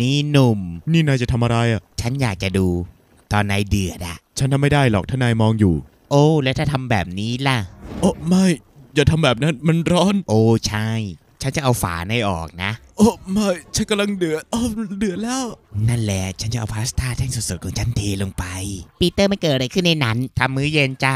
นี่หนุ่ม นี่นายจะทำอะไรอ่ะ ฉันอยากจะดู ตอนนายเดือดอะฉันทำไม่ได้หรอกถ้านายมองอยู่ โอ้ แล้วถ้าทำแบบนี้ล่ะโอ้ไม่ อย่าทำแบบนั้นมันร้อน โอ้ใช่ ฉันจะเอาฝาในออกนะ โอ้ไม่ ฉันกำลังเดือดโอ้เดือดแล้ว นั่นแหละ ฉันจะเอาพาสต้าแท่งสดๆของฉันเทลงไป ปีเตอร์ไม่เกิดอะไรขึ้นในนั้นทำมื้อเย็นจ้า